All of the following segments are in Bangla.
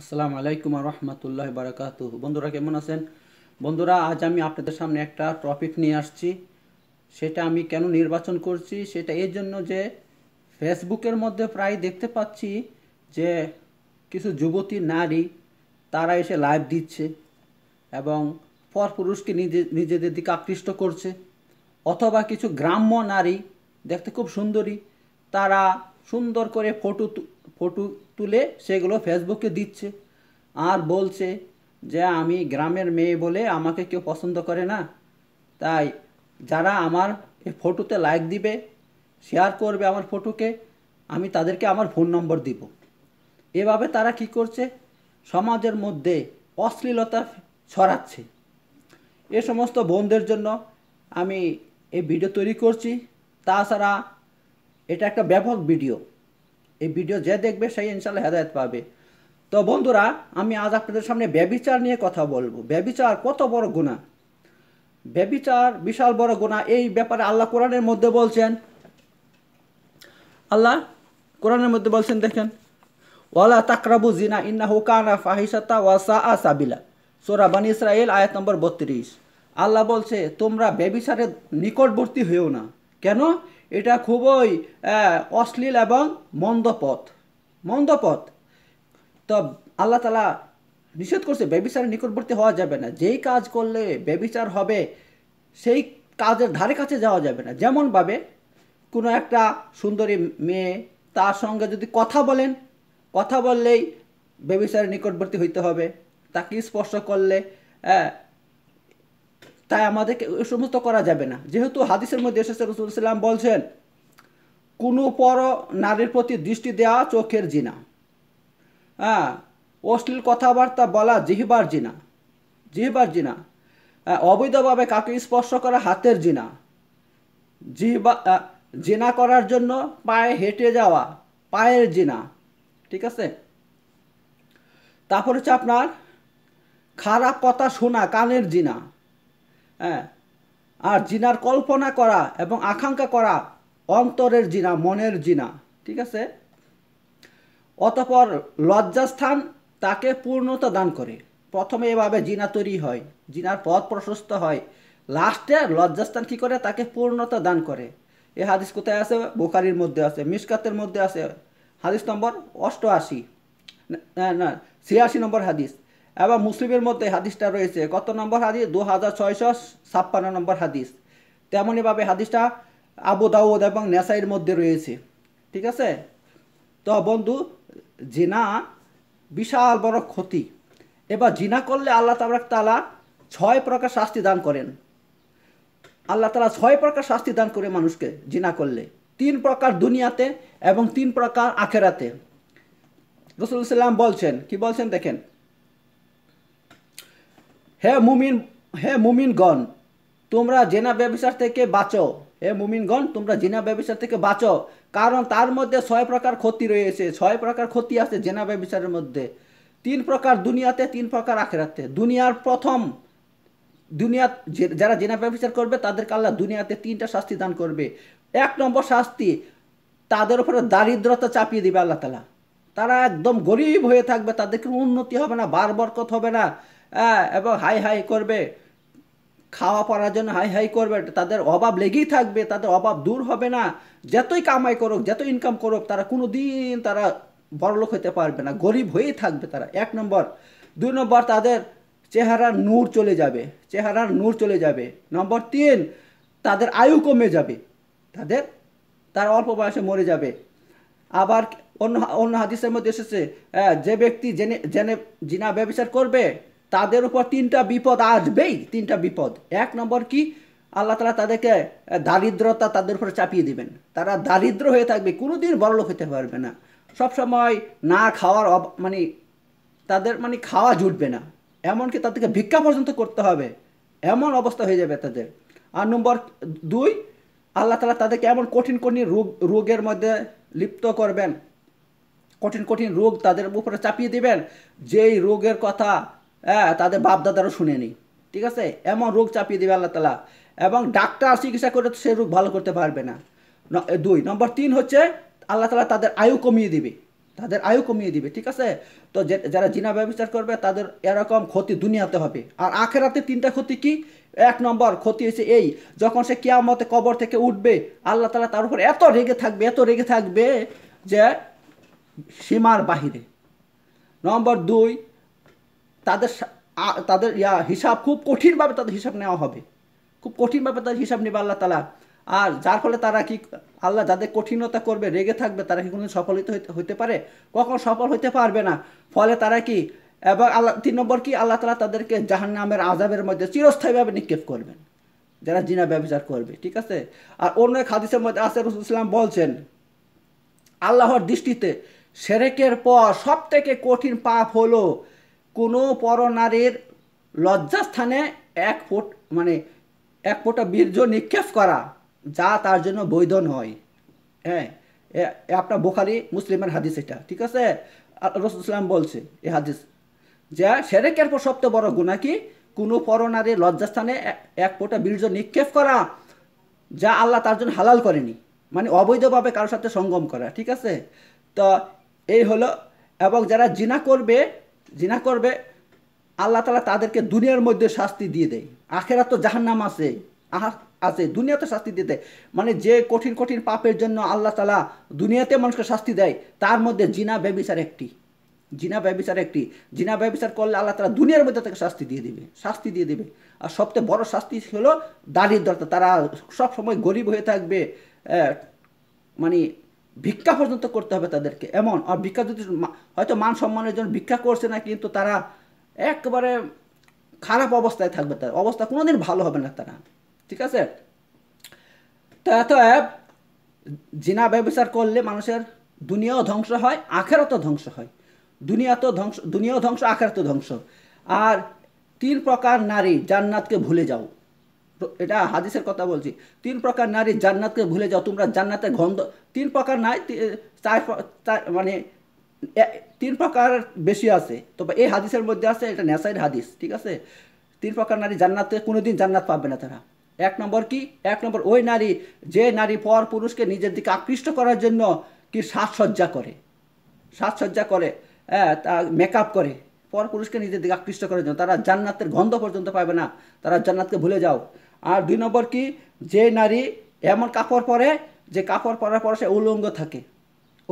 আসসালামু আলাইকুম রহমতুল্লাহ বারাকাতু বন্ধুরা কেমন আছেন বন্ধুরা আজ আমি আপনাদের সামনে একটা টপিক নিয়ে আসছি সেটা আমি কেন নির্বাচন করছি সেটা এর জন্য যে ফেসবুকের মধ্যে প্রায় দেখতে পাচ্ছি যে কিছু যুবতী নারী তারা এসে লাইভ দিচ্ছে এবং পর পুরুষকে নিজে নিজেদের দিকে আকৃষ্ট করছে অথবা কিছু গ্রাম্য নারী দেখতে খুব সুন্দরী তারা সুন্দর করে ফটো ফটো তুলে সেগুলো ফেসবুকে দিচ্ছে আর বলছে যে আমি গ্রামের মেয়ে বলে আমাকে কেউ পছন্দ করে না তাই যারা আমার এই ফটোতে লাইক দিবে শেয়ার করবে আমার ফটোকে আমি তাদেরকে আমার ফোন নম্বর দিব এভাবে তারা কি করছে সমাজের মধ্যে অশ্লীলতা ছড়াচ্ছে এ সমস্ত বোনদের জন্য আমি এই ভিডিও তৈরি করছি তাছাড়া এটা একটা ব্যাপক ভিডিও এই ভিডিও যে দেখবে সেই ইনশাল্লাহ হেদায়ত পাবে তো বন্ধুরা আমি আজ আপনাদের সামনে ব্যবিচার নিয়ে কথা বলবো ব্যবিচার কত বড় গুণা ব্যবিচার বিশাল বড় গুণা এই ব্যাপারে আল্লাহ কোরআনের মধ্যে বলছেন আল্লাহ কোরআনের মধ্যে বলছেন দেখেন ওয়ালা তাকরাবু জিনা ইন্না হুকানা ফাহিসাতা ওয়াসা আসাবিলা সোরা বানি ইসরায়েল আয়াত নম্বর বত্রিশ আল্লাহ বলছে তোমরা ব্যবিচারের নিকটবর্তী হয়েও না কেন এটা খুবই অশ্লীল এবং মন্দ পথ মন্দ পথ তো আল্লাহ তালা নিষেধ করছে ব্যবিচারের নিকটবর্তী হওয়া যাবে না যেই কাজ করলে ব্যবিচার হবে সেই কাজের ধারে কাছে যাওয়া যাবে না যেমনভাবে কোনো একটা সুন্দরী মেয়ে তার সঙ্গে যদি কথা বলেন কথা বললেই ব্যবিচারের নিকটবর্তী হইতে হবে তাকে স্পর্শ করলে তাই আমাদেরকে ওই সমস্ত করা যাবে না যেহেতু হাদিসের মধ্যে এসেছে রসুল ইসলাম বলছেন কোনো পর নারীর প্রতি দৃষ্টি দেওয়া চোখের জিনা হ্যাঁ অশ্লীল কথাবার্তা বলা জিহিবার জিনা জিহিবার জিনা হ্যাঁ, অবৈধভাবে কাকে স্পর্শ করা হাতের জিনা জিহিবা জিনা করার জন্য পায়ে হেঁটে যাওয়া পায়ের জিনা ঠিক আছে তারপর হচ্ছে আপনার খারাপ কথা শোনা কানের জিনা হ্যাঁ আর জিনার কল্পনা করা এবং আকাঙ্ক্ষা করা অন্তরের জিনা মনের জিনা ঠিক আছে অতপর লজ্জাস্থান তাকে পূর্ণতা দান করে প্রথমে এভাবে জিনা তৈরি হয় জিনার পথ প্রশস্ত হয় লাস্টে লজ্জাস্থান কী করে তাকে পূর্ণতা দান করে এ হাদিস কোথায় আছে বোখারির মধ্যে আছে মিসকাতের মধ্যে আছে হাদিস নম্বর অষ্টআশি না না ছিয়াশি নম্বর হাদিস এবং মুসলিমের মধ্যে হাদিসটা রয়েছে কত নম্বর হাদিস দু হাজার ছয়শো ছাপ্পান্ন নম্বর হাদিস তেমনইভাবে হাদিসটা আবু দাউদ এবং নেশাইয়ের মধ্যে রয়েছে ঠিক আছে তো বন্ধু জিনা বিশাল বড় ক্ষতি এবার জিনা করলে আল্লাহ তাবারক তালা ছয় প্রকার শাস্তি দান করেন আল্লাহ তালা ছয় প্রকার শাস্তি দান করে মানুষকে জিনা করলে তিন প্রকার দুনিয়াতে এবং তিন প্রকার আখেরাতে রসুল ইসলাম বলছেন কি বলছেন দেখেন হে মুমিন হে মুমিনগণ তোমরা জেনা ব্যবসার থেকে বাঁচো হে মুমিনগণ তোমরা জেনা ব্যবসার থেকে বাঁচো কারণ তার মধ্যে ছয় প্রকার ক্ষতি রয়েছে ছয় প্রকার ক্ষতি আছে জেনা ব্যবসারের মধ্যে তিন প্রকার দুনিয়াতে তিন প্রকার আখেরাতে দুনিয়ার প্রথম দুনিয়া যারা জেনা ব্যবসার করবে তাদেরকে আল্লাহ দুনিয়াতে তিনটা শাস্তি দান করবে এক নম্বর শাস্তি তাদের উপরে দারিদ্রতা চাপিয়ে দিবে আল্লাহ তালা তারা একদম গরিব হয়ে থাকবে তাদের কোনো উন্নতি হবে না বারবরকত হবে না হ্যাঁ এবং হাই হাই করবে খাওয়া পড়ার জন্য হাই হাই করবে তাদের অভাব লেগেই থাকবে তাদের অভাব দূর হবে না যতই কামাই করুক যত ইনকাম করুক তারা কোনো দিন তারা বড়লোক হতে পারবে না গরিব হয়েই থাকবে তারা এক নম্বর দুই নম্বর তাদের চেহারার নূর চলে যাবে চেহারার নূর চলে যাবে নম্বর তিন তাদের আয়ু কমে যাবে তাদের তার অল্প বয়সে মরে যাবে আবার অন্য অন্য হাদিসের মধ্যে এসেছে যে ব্যক্তি জেনে জেনে জিনা ব্যবচার করবে তাদের উপর তিনটা বিপদ আসবেই তিনটা বিপদ এক নম্বর কি আল্লাহ তালা তাদেরকে দারিদ্রতা তাদের উপর চাপিয়ে দিবেন তারা দারিদ্র হয়ে থাকবে কোনো দিন বড়লোক হতে পারবে না সবসময় না খাওয়ার মানে তাদের মানে খাওয়া জুটবে না এমনকি তাদেরকে ভিক্ষা পর্যন্ত করতে হবে এমন অবস্থা হয়ে যাবে তাদের আর নম্বর দুই আল্লাহ তালা তাদেরকে এমন কঠিন কঠিন রোগ রোগের মধ্যে লিপ্ত করবেন কঠিন কঠিন রোগ তাদের উপরে চাপিয়ে দিবেন যেই রোগের কথা হ্যাঁ তাদের বাপদাদারও শুনেনি ঠিক আছে এমন রোগ চাপিয়ে দেবে আল্লাহ তালা এবং ডাক্তার চিকিৎসা করে সে রোগ ভালো করতে পারবে না দুই নম্বর তিন হচ্ছে আল্লাহ তালা তাদের আয়ু কমিয়ে দিবে তাদের আয়ু কমিয়ে দিবে ঠিক আছে তো যারা জিনা ব্যবচার করবে তাদের এরকম ক্ষতি দুনিয়াতে হবে আর আখেরাতে তিনটা ক্ষতি কি এক নম্বর ক্ষতি হয়েছে এই যখন সে মতে কবর থেকে উঠবে আল্লাহ তালা তার উপর এত রেগে থাকবে এত রেগে থাকবে যে সীমার বাহিরে নম্বর দুই তাদের তাদের ইয়া হিসাব খুব কঠিনভাবে তাদের হিসাব নেওয়া হবে খুব কঠিনভাবে তাদের হিসাব নেবে আল্লাহ তালা আর যার ফলে তারা কি আল্লাহ যাদের কঠিনতা করবে রেগে থাকবে তারা কি কোনো সফলিত হইতে পারে কখন সফল হইতে পারবে না ফলে তারা কি এবং আল্লাহ তিন নম্বর কি আল্লাহ তালা তাদেরকে জাহান নামের আজাবের মধ্যে চিরস্থায়ীভাবে নিক্ষেপ করবেন যারা জিনা ব্যবচার করবে ঠিক আছে আর অন্য এক হাদিসের মধ্যে আসে রসুল ইসলাম বলছেন আল্লাহর দৃষ্টিতে সেরেকের পর সব থেকে কঠিন পাপ হলো কোনো পরনারীর লজ্জাস্থানে এক ফুট মানে এক ফোঁটা বীর্য নিক্ষেপ করা যা তার জন্য বৈধ নয় হ্যাঁ আপনার বোখারি মুসলিমের হাদিস এটা ঠিক আছে রসুলাম বলছে এ হাদিস যে সেরেকের পর সবচেয়ে বড় গুণা কি কোনো পরনারীর লজ্জাস্থানে এক ফোঁটা বীর্য নিক্ষেপ করা যা আল্লাহ তার জন্য হালাল করেনি মানে অবৈধভাবে কারোর সাথে সঙ্গম করা ঠিক আছে তো এই হলো এবং যারা জিনা করবে জিনা করবে আল্লাহ তালা তাদেরকে দুনিয়ার মধ্যে শাস্তি দিয়ে দেয় আখেরা তো জাহান্নাম আছে আহা আছে দুনিয়াতে শাস্তি দিতে মানে যে কঠিন কঠিন পাপের জন্য আল্লাহ তালা দুনিয়াতে মানুষকে শাস্তি দেয় তার মধ্যে জিনা ব্যবিচার একটি জিনা ব্যবিচার একটি জিনা ব্যবিচার করলে আল্লাহ তালা দুনিয়ার মধ্যে তাকে শাস্তি দিয়ে দিবে শাস্তি দিয়ে দিবে আর সবচেয়ে বড় শাস্তি হলো দারিদ্রতা তারা সব সময় গরিব হয়ে থাকবে মানে ভিক্ষা পর্যন্ত করতে হবে তাদেরকে এমন আর ভিক্ষা যদি হয়তো মান সম্মানের জন্য ভিক্ষা করছে না কিন্তু তারা একবারে খারাপ অবস্থায় থাকবে তার অবস্থা কোনোদিন ভালো হবে না তারা ঠিক আছে তো এত জিনা ব্যবচার করলে মানুষের দুনিয়াও ধ্বংস হয় তো ধ্বংস হয় দুনিয়া তো ধ্বংস দুনিয়াও ধ্বংস তো ধ্বংস আর তিন প্রকার নারী জান্নাতকে ভুলে যাও এটা হাদিসের কথা বলছি তিন প্রকার নারী জান্নাতকে ভুলে যাও তোমরা জান্নাতের গন্ধ তিন প্রকার নাই চার মানে তিন প্রকার বেশি আছে তবে এই হাদিসের মধ্যে আছে এটা ন্যাসাইড হাদিস ঠিক আছে তিন প্রকার নারী জান্নাতে কোনো দিন জান্নাত পাবে না তারা এক নম্বর কি এক নম্বর ওই নারী যে নারী পর পুরুষকে নিজের দিকে আকৃষ্ট করার জন্য কি সাজসজ্জা করে সাজসজ্জা করে হ্যাঁ তা মেকআপ করে পর পুরুষকে নিজের দিকে আকৃষ্ট করার জন্য তারা জান্নাতের গন্ধ পর্যন্ত পাবে না তারা জান্নাতকে ভুলে যাও আর দুই নম্বর কি যে নারী এমন কাপড় পরে যে কাপড় পরার পরে সে উলঙ্গ থাকে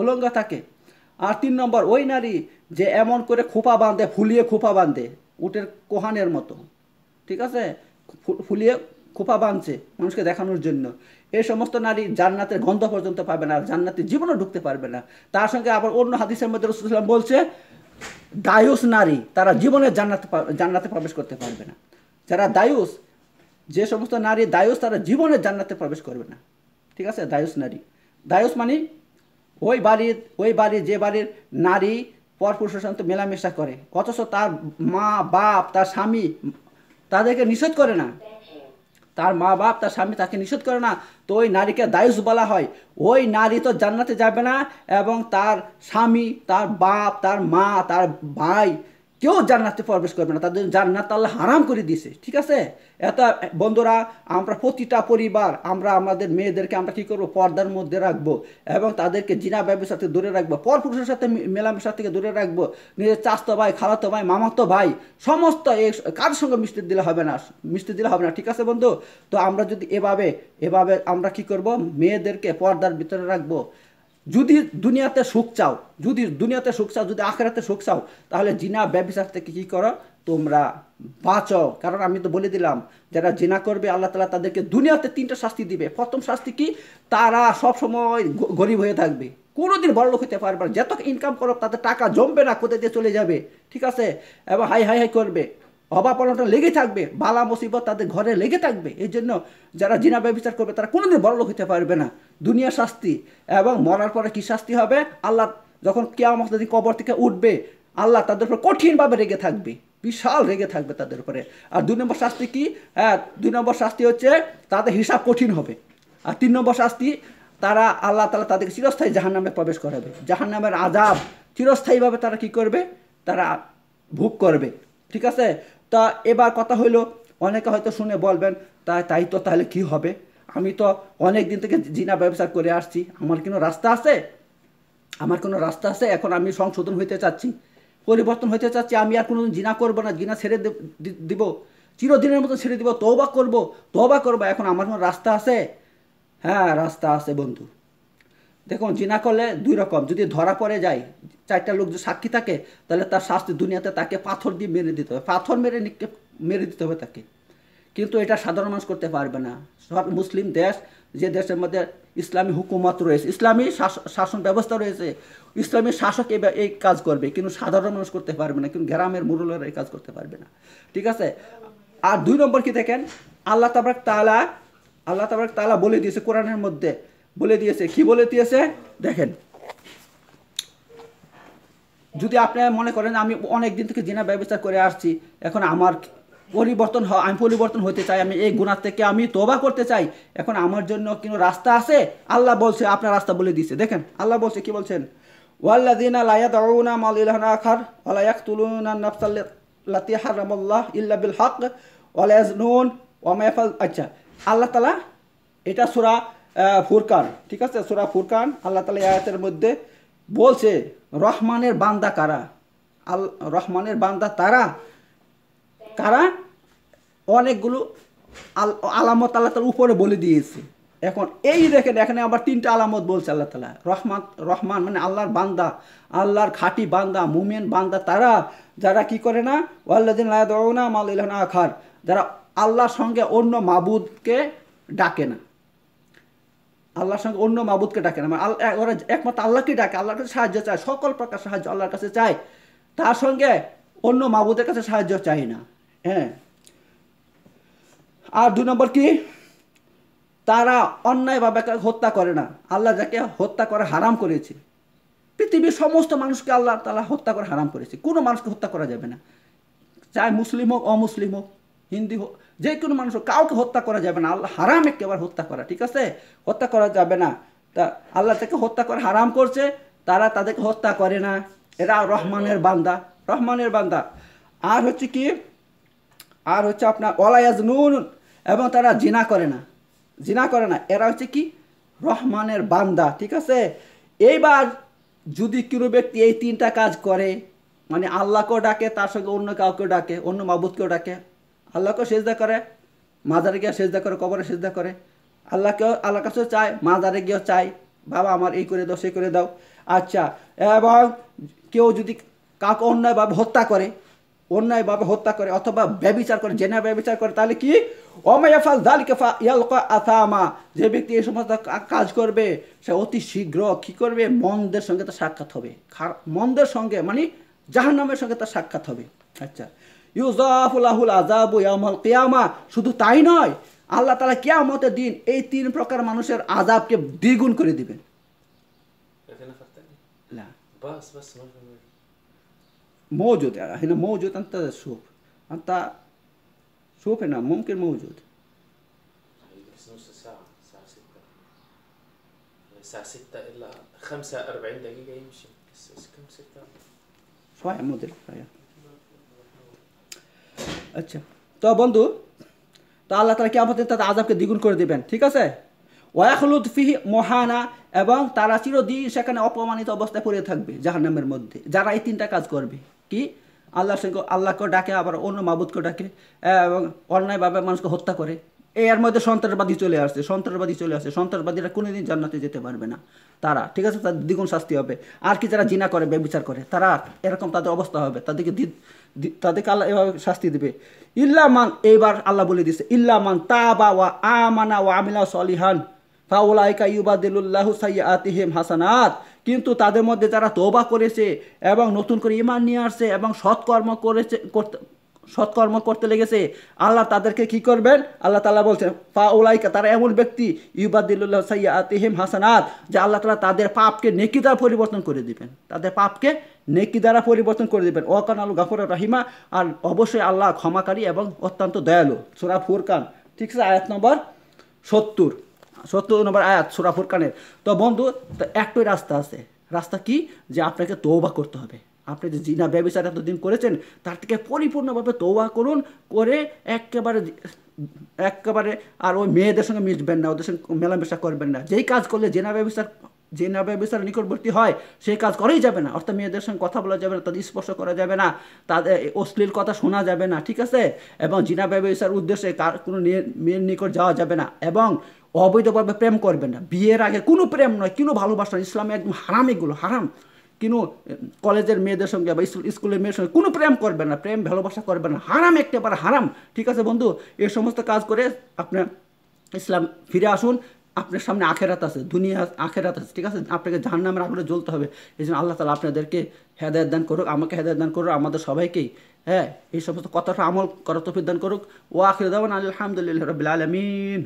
উলঙ্গ থাকে আর তিন নম্বর ওই নারী যে এমন করে খোপা বাঁধে ফুলিয়ে খোপা বাঁধে উটের কোহানের মতো ঠিক আছে ফুলিয়ে খোপা বাঁধছে মানুষকে দেখানোর জন্য এই সমস্ত নারী জান্নাতের গন্ধ পর্যন্ত পাবে না আর জান্নাতে জীবনও ঢুকতে পারবে না তার সঙ্গে আবার অন্য হাদিসের মধ্যে রসুলাম বলছে দায়ুস নারী তারা জীবনে জান্নাতে জান্নাতে প্রবেশ করতে পারবে না যারা দায়ুস যে সমস্ত নারী দায়ুস তারা জীবনে জান্নাতে প্রবেশ করবে না ঠিক আছে দায়ুস নারী দায়ুস মানে ওই বাড়ির ওই বাড়ির যে বাড়ির নারী পরপুরুষের সাথে মেলামেশা করে অথচ তার মা বাপ তার স্বামী তাদেরকে নিষেধ করে না তার মা বাপ তার স্বামী তাকে নিষেধ করে না তো ওই নারীকে দায়ুস বলা হয় ওই নারী তো জান্নাতে যাবে না এবং তার স্বামী তার বাপ তার মা তার ভাই কেউ জান্নাতে প্রবেশ করবে না তাদের জান্নাত আল্লাহ হারাম করে দিয়েছে ঠিক আছে এত বন্ধুরা আমরা প্রতিটা পরিবার আমরা আমাদের মেয়েদেরকে আমরা কী করবো পর্দার মধ্যে রাখবো এবং তাদেরকে জিনা ব্যবসার সাথে দূরে রাখবো পরপুরুষের সাথে মেলামেশার থেকে দূরে রাখবো নিজের চাস্তো ভাই খালাতো ভাই মামাতো ভাই সমস্ত এই কার সঙ্গে মিশতে দিলে হবে না মিশতে দিলে হবে না ঠিক আছে বন্ধু তো আমরা যদি এভাবে এভাবে আমরা কি করব মেয়েদেরকে পর্দার ভিতরে রাখবো যদি দুনিয়াতে সুখ চাও যদি দুনিয়াতে সুখ চাও যদি আখেরাতে সুখ চাও তাহলে জিনা ব্যবসার থেকে কী করো তোমরা বাঁচো কারণ আমি তো বলে দিলাম যারা জিনা করবে আল্লাহ তালা তাদেরকে দুনিয়াতে তিনটা শাস্তি দিবে প্রথম শাস্তি কি তারা সব সময় গরিব হয়ে থাকবে দিন বড় লোক হতে পারবে না যত ইনকাম করো তাতে টাকা জমবে না কোথায় দিয়ে চলে যাবে ঠিক আছে এবং হাই হাই হাই করবে অভাব অনটন লেগে থাকবে বালা মুসিবত তাদের ঘরে লেগে থাকবে এই জন্য যারা জিনা ব্যবচার করবে তারা কোনোদিন বড় লোক হতে পারবে না দুনিয়া শাস্তি এবং মরার পরে কি শাস্তি হবে আল্লাহ যখন কেয়ামত যদি কবর থেকে উঠবে আল্লাহ তাদের উপর কঠিনভাবে রেগে থাকবে বিশাল রেগে থাকবে তাদের উপরে আর দুই নম্বর শাস্তি কি হ্যাঁ দুই নম্বর শাস্তি হচ্ছে তাদের হিসাব কঠিন হবে আর তিন নম্বর শাস্তি তারা আল্লাহ তালা তাদেরকে চিরস্থায়ী নামে প্রবেশ করাবে জাহান্নামের আজাব চিরস্থায়ীভাবে তারা কি করবে তারা ভোগ করবে ঠিক আছে তা এবার কথা হইলো অনেকে হয়তো শুনে বলবেন তাই তাই তো তাহলে কি হবে আমি তো অনেক দিন থেকে জিনা ব্যবসা করে আসছি আমার কোনো রাস্তা আছে আমার কোনো রাস্তা আছে এখন আমি সংশোধন হইতে চাচ্ছি পরিবর্তন হইতে চাচ্ছি আমি আর কোনো জিনা করবো না জিনা ছেড়ে দিব চিরদিনের মতো ছেড়ে দিব তবা করব বা করব এখন আমার কোনো রাস্তা আছে হ্যাঁ রাস্তা আছে বন্ধু দেখুন জিনা করলে দুই রকম যদি ধরা পড়ে যায় চারটা লোক যদি সাক্ষী থাকে তাহলে তার শাস্তি দুনিয়াতে তাকে পাথর দিয়ে মেরে দিতে হবে পাথর মেরে নিক্ষেপ মেরে দিতে হবে তাকে কিন্তু এটা সাধারণ মানুষ করতে পারবে না মুসলিম দেশ যে দেশের মধ্যে ইসলামী হুকুমত রয়েছে ইসলামী শাসন ব্যবস্থা রয়েছে ইসলামী শাসক এই কাজ করবে কিন্তু সাধারণ মানুষ করতে পারবে না কিন্তু গ্রামের মুরুলেরা এই কাজ করতে পারবে না ঠিক আছে আর দুই নম্বর কি দেখেন আল্লাহ তাবরাক তালা আল্লাহ তাবরাক তালা বলে দিয়েছে কোরআনের মধ্যে বলে দিয়েছে কি বলে দিয়েছে দেখেন যদি আপনি মনে করেন আমি অনেক দিন থেকে জিনা ব্যবস্থা করে আসছি এখন আমার পরিবর্তন আমি পরিবর্তন হতে চাই আমি এই গুণার থেকে আমি তোবা করতে চাই এখন আমার জন্য কোনো রাস্তা আছে আল্লাহ বলছে আপনার রাস্তা বলে দিছে দেখেন আল্লাহ বলছে কি বলছেন ওয়াল্লা ওয়াল্লাদিনা লায়াদউনা মাল ইলাহান আখার ওয়ালা এক নাফসাল লাতি হারামাল্লাহ ইল্লা বিল হক ওয়ালা নুন ওয়া মায়াফাল আচ্ছা আল্লাহ তালা এটা সুরা ফুরকান ঠিক আছে সূরা ফুরকান আল্লাহ তালা আয়াতের মধ্যে বলছে রহমানের বান্দা কারা আল রহমানের বান্দা তারা কারা অনেকগুলো আলামত আল্লাহ তালা উপরে বলে দিয়েছে এখন এই দেখেন এখানে আবার তিনটা আলামত বলছে আল্লাহ তালা রহমান রহমান মানে আল্লাহর বান্দা আল্লাহর খাঁটি বান্দা মুমেন বান্দা তারা যারা কি করে না ওয়াল্লাদিন লায়দনা মাল ইলহানা আখার যারা আল্লাহর সঙ্গে অন্য মাবুদকে ডাকে না আল্লাহর সঙ্গে অন্য মাবুদকে ডাকে না মানে ওরা একমাত্র আল্লাহকে ডাকে আল্লাহর কাছে সাহায্য চায় সকল প্রকার সাহায্য আল্লাহর কাছে চায় তার সঙ্গে অন্য মাবুদের কাছে সাহায্য চায় না হ্যাঁ আর দুই নম্বর কি তারা অন্যায়ভাবে হত্যা করে না আল্লাহ যাকে হত্যা করে হারাম করেছে পৃথিবীর সমস্ত মানুষকে আল্লাহ তালা হত্যা করে হারাম করেছে কোনো মানুষকে হত্যা করা যাবে না চাই মুসলিম হোক অমুসলিম হোক হিন্দি হোক যে কোনো মানুষ কাউকে হত্যা করা যাবে না আল্লাহ হারাম একেবারে হত্যা করা ঠিক আছে হত্যা করা যাবে না তা আল্লাহ তাকে হত্যা করে হারাম করছে তারা তাদেরকে হত্যা করে না এরা রহমানের বান্দা রহমানের বান্দা আর হচ্ছে কি আর হচ্ছে আপনার ওলায়াজ নুন এবং তারা জিনা করে না জিনা করে না এরা হচ্ছে কি রহমানের বান্দা ঠিক আছে এইবার যদি কোনো ব্যক্তি এই তিনটা কাজ করে মানে আল্লাহকেও ডাকে তার সঙ্গে অন্য কাউকেও ডাকে অন্য মাবুদকেও ডাকে আল্লাহকেও সেজদা করে মাজারে গিয়ে সেজদা করে কবরে সেজদা করে আল্লাহকেও আল্লাহ কাছেও চায় মাজারে গিয়েও চায় বাবা আমার এই করে দাও সেই করে দাও আচ্ছা এবং কেউ যদি কাউকে অন্যায়ভাবে হত্যা করে অন্যায়ভাবে হত্যা করে অথবা ব্যবিচার করে জেনা ব্যবিচার করে তাহলে কি অমায়াফাল দালিকে ইয়ালকা আথামা যে ব্যক্তি এই সমস্ত কাজ করবে সে অতি শীঘ্র কি করবে মন্দের সঙ্গে তার সাক্ষাৎ হবে মন্দের সঙ্গে মানে জাহান নামের সঙ্গে তার সাক্ষাৎ হবে আচ্ছা ইউজাফুল আজাবু ইয়ামল কিয়ামা শুধু তাই নয় আল্লাহ তালা কেয়ামতের দিন এই তিন প্রকার মানুষের আজাবকে দ্বিগুণ করে দিবেন موجود يعني هنا موجود أنت تشوف أنت شوف هنا ممكن موجود الساعة 6 إلا 45 دقيقة يمشي بس كم 6 شوية موديل আচ্ছা তো বন্ধু তো আল্লাহ তালা কি আমাদের তাদের আজাবকে দ্বিগুণ করে দেবেন ঠিক আছে ওয়াখলুদ ফিহি মহানা এবং তারা চিরদিন সেখানে অপমানিত অবস্থায় পড়ে থাকবে জাহান্নামের মধ্যে যারা এই তিনটা কাজ করবে কি আল্লাহ সঙ্গে আল্লাহকে ডাকে আবার অন্য মাবুদকে ডাকে এবং অন্যায়ভাবে মানুষকে হত্যা করে এর মধ্যে সন্ত্রাসবাদী চলে আসছে সন্ত্রাসবাদী চলে আসছে সন্ত্রাসবাদীরা কোনোদিন জান্নাতে যেতে পারবে না তারা ঠিক আছে তাদের দ্বিগুণ শাস্তি হবে আর কি যারা জিনা করে ব্যবচার করে তারা এরকম তাদের অবস্থা হবে তাদেরকে তাদেরকে আল্লাহ এভাবে শাস্তি দেবে ইল্লা মান এইবার আল্লাহ বলে দিচ্ছে ইল্লা মান তা বা ওয়া আমানা ওয়া আমিলা সলিহান ফাউলাইকা ইউবাদিল্লাহ সাইয়া আতিহিম হাসানাত কিন্তু তাদের মধ্যে যারা তোবা করেছে এবং নতুন করে ইমান নিয়ে আসছে এবং সৎকর্ম করেছে করতে সৎকর্ম করতে লেগেছে আল্লাহ তাদেরকে কি করবেন আল্লাহ তালা বলছেন ফা ওলাইকা তারা এমন ব্যক্তি ইউবাদিল্লাহ সাইয়া আতিহিম হাসানাত যে আল্লাহ তালা তাদের পাপকে নেকি দ্বারা পরিবর্তন করে দিবেন তাদের পাপকে নেকি দ্বারা পরিবর্তন করে দিবেন ওকান আল গাফর রাহিমা আর অবশ্যই আল্লাহ ক্ষমাকারী এবং অত্যন্ত দয়ালু সুরা ফুরকান ঠিক আছে আয়াত নম্বর সত্তর সত্তর নম্বর আয়াত সুরা ফুরকানের তো বন্ধু একটাই রাস্তা আছে রাস্তা কি যে আপনাকে তৌবা করতে হবে আপনি যে জিনা ব্যবসার এতদিন করেছেন তার থেকে পরিপূর্ণভাবে তৌবা করুন করে একেবারে একেবারে আর ওই মেয়েদের সঙ্গে মিশবেন না ওদের সঙ্গে মেলামেশা করবেন না যেই কাজ করলে জেনা ব্যবসার জেনা ব্যবসার নিকটবর্তী হয় সেই কাজ করেই যাবে না অর্থাৎ মেয়েদের সঙ্গে কথা বলা যাবে না তাদের স্পর্শ করা যাবে না তাদের অশ্লীল কথা শোনা যাবে না ঠিক আছে এবং জিনা ব্যবসার উদ্দেশ্যে কার কোনো মেয়ের নিকট যাওয়া যাবে না এবং অবৈধভাবে প্রেম করবেন না বিয়ের আগে কোনো প্রেম নয় কোনো ভালোবাসা ইসলামে একদম হারাম এগুলো হারাম কিনো কলেজের মেয়েদের সঙ্গে বা স্কুলের মেয়ের সঙ্গে কোনো প্রেম করবেন না প্রেম ভালোবাসা করবেন না হারাম একেবারে হারাম ঠিক আছে বন্ধু এই সমস্ত কাজ করে আপনার ইসলাম ফিরে আসুন আপনার সামনে আখেরাত আছে দুনিয়া আখেরাত আছে ঠিক আছে আপনাকে জাহান নামের আগুনে জ্বলতে হবে এই জন্য আল্লাহ তালা আপনাদেরকে হেদায়ত দান করুক আমাকে হেদায়ত দান করুক আমাদের সবাইকেই হ্যাঁ এই সমস্ত কথাটা আমল করা তফিদান দান করুক ও আখির দেওয়ান আলহামদুলিল্লাহ রবিল আলমিন